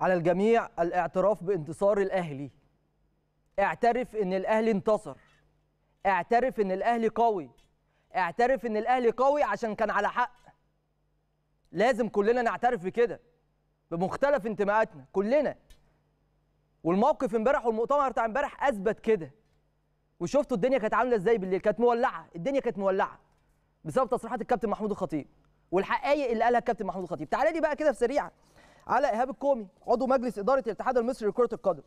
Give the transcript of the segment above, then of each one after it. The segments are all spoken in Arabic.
على الجميع الاعتراف بانتصار الاهلي اعترف ان الاهلي انتصر اعترف ان الاهلي قوي اعترف ان الاهلي قوي عشان كان على حق لازم كلنا نعترف بكده بمختلف انتماءاتنا كلنا والموقف امبارح والمؤتمر بتاع امبارح اثبت كده وشفتوا الدنيا كانت عامله ازاي بالليل كانت مولعه الدنيا كانت مولعه بسبب تصريحات الكابتن محمود الخطيب والحقائق اللي قالها الكابتن محمود الخطيب تعالى لي بقى كده بسريعه على ايهاب الكومي عضو مجلس اداره الاتحاد المصري لكره القدم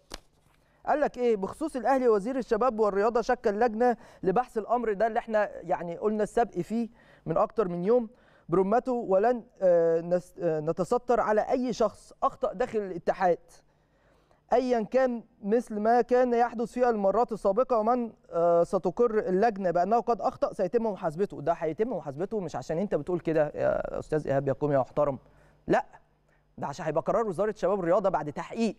قال لك ايه بخصوص الاهلي وزير الشباب والرياضه شكل لجنه لبحث الامر ده اللي احنا يعني قلنا السبق فيه من اكتر من يوم برمته ولن آه، آه، نتستر على اي شخص اخطا داخل الاتحاد ايا كان مثل ما كان يحدث في المرات السابقه ومن آه، ستقر اللجنه بانه قد اخطا سيتم محاسبته ده هيتم محاسبته مش عشان انت بتقول كده يا استاذ ايهاب يا قومي يا محترم لا ده عشان هيبقى قرار وزاره شباب الرياضه بعد تحقيق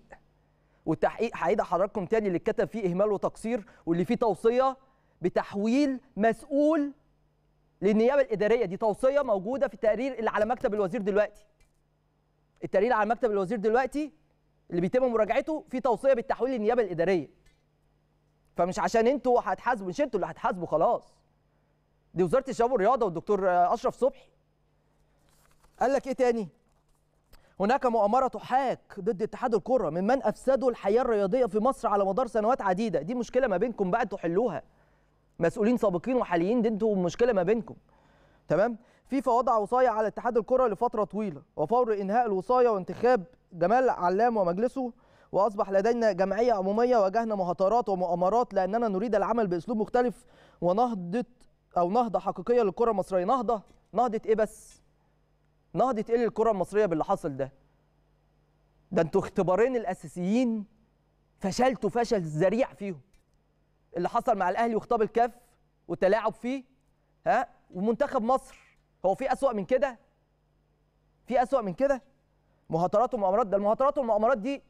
والتحقيق هعيد حضراتكم تاني اللي اتكتب فيه اهمال وتقصير واللي فيه توصيه بتحويل مسؤول للنيابه الاداريه دي توصيه موجوده في التقرير اللي على مكتب الوزير دلوقتي التقرير على مكتب الوزير دلوقتي اللي بيتم مراجعته في توصيه بالتحويل للنيابه الاداريه فمش عشان انتوا هتحاسبوا مش انتوا اللي هتحاسبوا خلاص دي وزاره الشباب والرياضه والدكتور اشرف صبحي قال لك ايه تاني هناك مؤامرة تحاك ضد اتحاد الكرة من من أفسدوا الحياة الرياضية في مصر على مدار سنوات عديدة دي مشكلة ما بينكم بقى تحلوها مسؤولين سابقين وحاليين دي أنتوا مشكلة ما بينكم تمام فيفا وضع وصاية على اتحاد الكرة لفترة طويلة وفور إنهاء الوصاية وانتخاب جمال علام ومجلسه واصبح لدينا جمعيه عموميه واجهنا مهاترات ومؤامرات لاننا نريد العمل باسلوب مختلف ونهضه او نهضه حقيقيه للكره المصريه نهضه نهضه ايه بس نهضه ايه الكره المصريه باللي حصل ده ده انتوا اختبارين الاساسيين فشلتوا فشل ذريع فيهم اللي حصل مع الاهلي وخطاب الكاف وتلاعب فيه ها ومنتخب مصر هو في اسوا من كده في اسوا من كده مهاترات ومؤامرات ده المهاترات والمؤامرات دي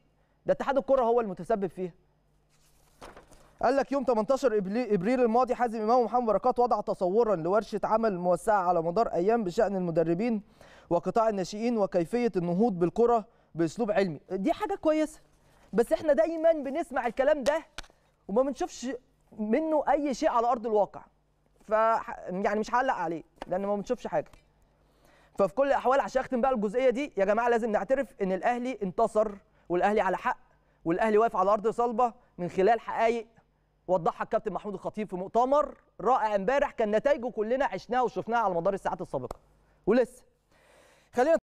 ده اتحاد الكره هو المتسبب فيها قال لك يوم 18 ابريل الماضي حازم امام ومحمد بركات وضع تصورا لورشه عمل موسعه على مدار ايام بشان المدربين وقطاع الناشئين وكيفيه النهوض بالكره باسلوب علمي دي حاجه كويسه بس احنا دايما بنسمع الكلام ده وما بنشوفش منه اي شيء على ارض الواقع ف يعني مش هعلق عليه لان ما بنشوفش حاجه ففي كل الاحوال عشان اختم بقى الجزئيه دي يا جماعه لازم نعترف ان الاهلي انتصر والاهلي على حق والاهلي واقف على ارض صلبه من خلال حقائق وضحها الكابتن محمود الخطيب في مؤتمر رائع امبارح كان نتائجه كلنا عشناها وشفناها على مدار الساعات السابقه ولسه خلينا